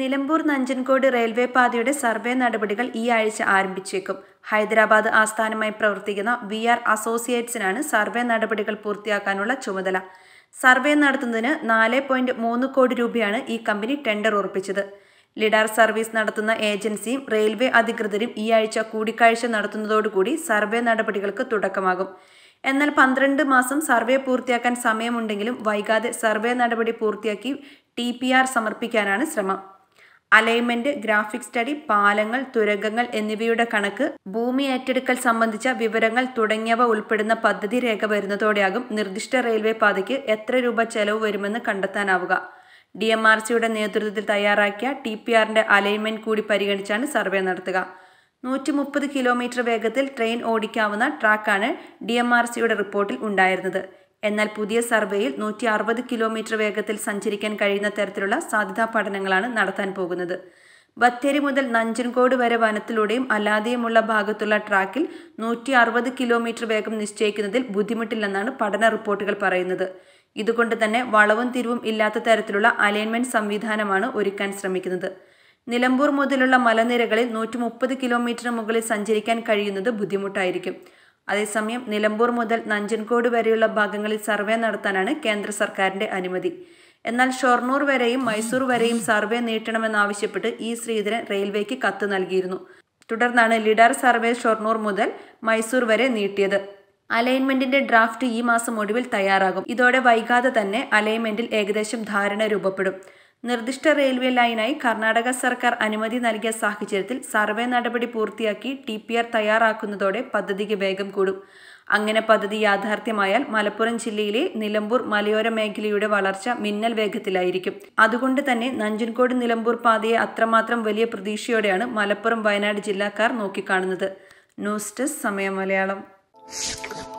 Nilambur Nanjangud railway പാതയുടെ survey നടപടികൾ ഈ ആഴ്ച ആരംഭിച്ചേക്കും ഹൈദരാബാദ് ആസ്ഥാനമായി പ്രവർത്തിക്കുന്ന വി ആർ അസോസിയേറ്റ്സിനാണ് സർവേ നടപടികൾ പൂർത്തിയാക്കാനുള്ള ചുമതല സർവേ നടത്തുന്നതിന് നാല് പോയിന്റ് മൂന്ന് കോടി രൂപയാണ് ഈ കമ്പനി ടെൻഡർ ഉറപ്പിച്ചത് ലിഡാർ സർവീസ് നടത്തുന്ന ഏജൻസിയും റെയിൽവേ അധികൃതരും ഈ ആഴ്ച കൂടിക്കാഴ്ച നടത്തുന്നതോടുകൂടി സർവേ നടപടികൾക്ക് തുടക്കമാകും എന്നാൽ പന്ത്രണ്ട് മാസം സർവേ പൂർത്തിയാക്കാൻ സമയമുണ്ടെങ്കിലും വൈകാതെ സർവേ നടപടി പൂർത്തിയാക്കി ടി സമർപ്പിക്കാനാണ് ശ്രമം അലൈൻമെന്റ് ഗ്രാഫിക് സ്റ്റഡി പാലങ്ങൾ തുരങ്കങ്ങൾ എന്നിവയുടെ കണക്ക് ഭൂമി ഏറ്റെടുക്കൽ സംബന്ധിച്ച വിവരങ്ങൾ തുടങ്ങിയവ ഉൾപ്പെടുന്ന പദ്ധതി രേഖ വരുന്നതോടെയാകും നിർദ്ദിഷ്ട റെയിൽവേ പാതയ്ക്ക് എത്ര രൂപ ചെലവ് വരുമെന്ന് കണ്ടെത്താനാവുക ഡി എം ആർ സിയുടെ നേതൃത്വത്തിൽ തയ്യാറാക്കിയ ടി പി ആറിന്റെ അലൈൻമെന്റ് കൂടി പരിഗണിച്ചാണ് സർവേ നടത്തുക നൂറ്റി മുപ്പത് കിലോമീറ്റർ വേഗത്തിൽ ട്രെയിൻ ഓടിക്കാവുന്ന ട്രാക്കാണ് ഡി എം ആർ സിയുടെ റിപ്പോർട്ടിൽ ഉണ്ടായിരുന്നത് എന്നാൽ പുതിയ സർവേയിൽ നൂറ്റി അറുപത് കിലോമീറ്റർ വേഗത്തിൽ സഞ്ചരിക്കാൻ കഴിയുന്ന തരത്തിലുള്ള സാധ്യതാ പഠനങ്ങളാണ് നടത്താൻ പോകുന്നത് ബത്തേരി മുതൽ നഞ്ചൻകോട് വരെ വനത്തിലൂടെയും അല്ലാതെയുമുള്ള ഭാഗത്തുള്ള ട്രാക്കിൽ നൂറ്റി അറുപത് കിലോമീറ്റർ വേഗം നിശ്ചയിക്കുന്നതിൽ ബുദ്ധിമുട്ടില്ലെന്നാണ് പഠന റിപ്പോർട്ടുകൾ പറയുന്നത് ഇതുകൊണ്ട് തന്നെ വളവും തിരിവും ഇല്ലാത്ത തരത്തിലുള്ള അലൈൻമെന്റ് സംവിധാനമാണ് ഒരുക്കാൻ ശ്രമിക്കുന്നത് നിലമ്പൂർ മുതലുള്ള മലനിരകളിൽ നൂറ്റി മുപ്പത് കിലോമീറ്ററിന് മുകളിൽ സഞ്ചരിക്കാൻ കഴിയുന്നത് ബുദ്ധിമുട്ടായിരിക്കും അതേസമയം നിലമ്പൂർ മുതൽ നഞ്ചൻകോട് വരെയുള്ള ഭാഗങ്ങളിൽ സർവേ നടത്താനാണ് കേന്ദ്ര സർക്കാരിന്റെ അനുമതി എന്നാൽ ഷൊർണൂർ വരെയും മൈസൂർ വരെയും സർവേ നീട്ടണമെന്നാവശ്യപ്പെട്ട് ഇ ശ്രീധരൻ റെയിൽവേക്ക് കത്ത് നൽകിയിരുന്നു തുടർന്നാണ് ലിഡാർ സർവേ ഷൊർണൂർ മുതൽ മൈസൂർ വരെ നീട്ടിയത് അലൈൻമെന്റിന്റെ ഡ്രാഫ്റ്റ് ഈ മാസം ഒടുവിൽ തയ്യാറാകും ഇതോടെ വൈകാതെ തന്നെ അലൈൻമെന്റിൽ ഏകദേശം ധാരണ രൂപപ്പെടും നിർദ്ദിഷ്ട റെയിൽവേ ലൈനായി കർണാടക സർക്കാർ അനുമതി നൽകിയ സാഹചര്യത്തിൽ സർവേ നടപടി പൂർത്തിയാക്കി ടി പി ആർ തയ്യാറാക്കുന്നതോടെ പദ്ധതിക്ക് വേഗം കൂടും അങ്ങനെ പദ്ധതി യാഥാർത്ഥ്യമായാൽ മലപ്പുറം ജില്ലയിലെ നിലമ്പൂർ മലയോര മേഖലയുടെ വളർച്ച മിന്നൽ വേഗത്തിലായിരിക്കും അതുകൊണ്ട് തന്നെ നഞ്ചൻകോട് നിലമ്പൂർ പാതയെ അത്രമാത്രം വലിയ പ്രതീക്ഷയോടെയാണ് മലപ്പുറം വയനാട് ജില്ലക്കാർ നോക്കിക്കാണുന്നത് ന്യൂസ് ഡെസ്ക് സമയം മലയാളം